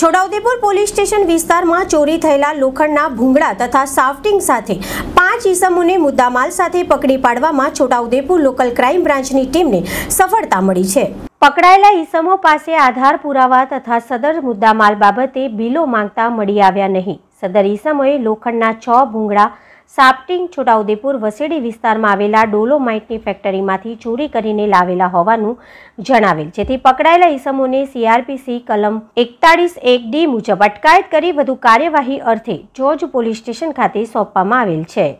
Chhota Udepur police station વિસ્તારમાં ચોરી થયેલા લોખંડના ભૂંગળા તથા સાફ્ટિંગ સાથે પાંચ ઈસમોને મુદ્દામાલ સાથે પકડી પાડવામાં છોટાઉદેપુર લોકલ ક્રાઇમ બ્રાન્ચની ટીમને સફળતા મળી છે પકડાયેલા ઈસમો પાસે આધાર પુરાવા તથા સદર મુદ્દામાલ બાબતે બિલો માંગતા મળી આવ્યા નહીં સદર ઈસમોએ લોખંડના છ ભૂંગળા સાપટીંગ છોટાઉદેપુર વસેડી વિસ્તારમાં આવેલા ડોલોમાઇટની ફેક્ટરીમાંથી ચોરી કરીને લાવેલા હોવાનું જણાવેલ જેથી પકડાયેલા ઈસમોને સીઆરપીસી કલમ એકતાળીસ એક ડી મુજબ અટકાયત કરી વધુ કાર્યવાહી અર્થે જોજ પોલીસ સ્ટેશન ખાતે સોંપવામાં આવેલ છે